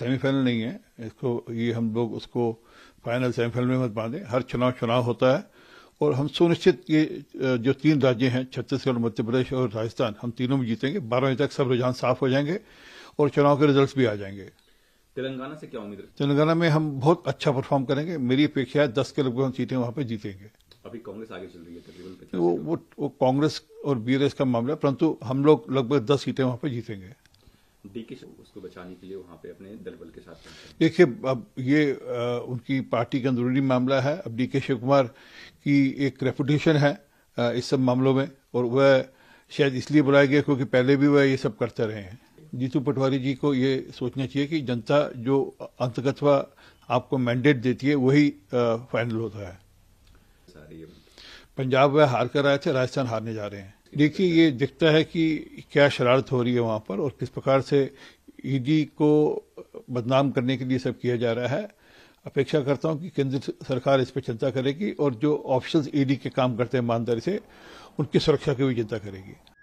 semifinal नहीं है इसको ये हम लोग उसको फाइनल सेमीफाइनल में मत बांधे हर चुनाव चुनाव होता है और हम सुनिश्चित ये जो तीन राज्य हैं छत्तीसगढ़ मध्य प्रदेश और राजस्थान हम तीनों में जीतेंगे बारह बजे तक सब रुझान साफ हो जाएंगे और चुनाव के रिजल्ट भी आ जाएंगे तेलंगाना से क्या उम्मीद है तेलंगाना में हम बहुत अच्छा परफॉर्म करेंगे मेरी अपेक्षा है दस के लगभग हम सीटें वहां पर जीतेंगे अभी कांग्रेस आगे चल रही है तकरीबन वो वो, वो कांग्रेस और बीआरएस का मामला परंतु हम लोग लगभग दस सीटें वहाँ पर जीतेंगे डीके उसको बचाने के लिए वहां पे अपने दल बल के साथ देखिए अब ये आ, उनकी पार्टी का अंदरूनी मामला है अब के शिव कुमार की एक रेपुटेशन है आ, इस सब मामलों में और वह शायद इसलिए बुलाया गया क्योंकि पहले भी वह ये सब करते रहे हैं जीतू पटवारी जी को ये सोचना चाहिए कि जनता जो अंतगतवा आपको मैंडेट देती है वही फाइनल होता है पंजाब वह हार कर आए थे राजस्थान हारने जा रहे हैं देखिए ये दिखता है कि क्या शरारत हो रही है वहां पर और किस प्रकार से ईडी को बदनाम करने के लिए सब किया जा रहा है अपेक्षा करता हूं कि केंद्र सरकार इस पर चिंता करेगी और जो ऑफिसर्स ईडी के काम करते हैं ईमानदारी से उनकी सुरक्षा की भी चिंता करेगी